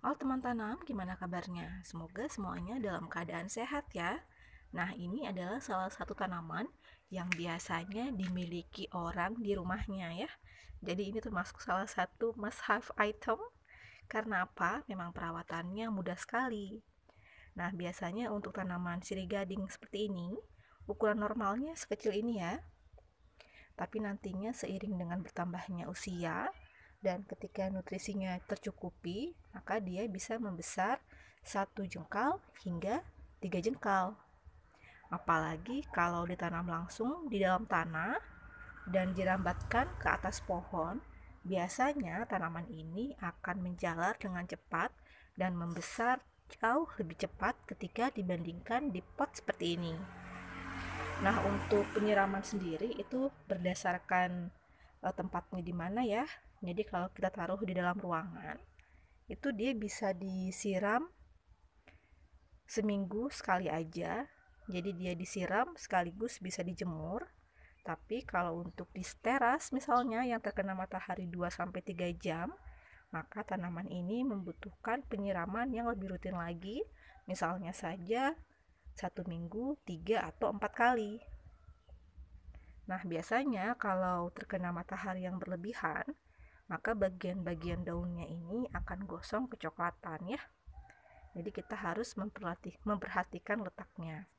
Halo teman tanam, gimana kabarnya? Semoga semuanya dalam keadaan sehat ya. Nah, ini adalah salah satu tanaman yang biasanya dimiliki orang di rumahnya ya. Jadi ini termasuk salah satu must have item. Karena apa? Memang perawatannya mudah sekali. Nah, biasanya untuk tanaman siri gading seperti ini, ukuran normalnya sekecil ini ya. Tapi nantinya seiring dengan bertambahnya usia, dan ketika nutrisinya tercukupi, maka dia bisa membesar satu jengkal hingga tiga jengkal. Apalagi kalau ditanam langsung di dalam tanah dan dirambatkan ke atas pohon, biasanya tanaman ini akan menjalar dengan cepat dan membesar jauh lebih cepat ketika dibandingkan di pot seperti ini. Nah, untuk penyiraman sendiri itu berdasarkan eh, tempatnya di mana ya jadi kalau kita taruh di dalam ruangan itu dia bisa disiram seminggu sekali aja jadi dia disiram sekaligus bisa dijemur tapi kalau untuk di teras misalnya yang terkena matahari 2-3 jam maka tanaman ini membutuhkan penyiraman yang lebih rutin lagi misalnya saja satu minggu tiga atau empat kali Nah, biasanya kalau terkena matahari yang berlebihan, maka bagian-bagian daunnya ini akan gosong kecoklatan ya. Jadi kita harus memperhatikan letaknya.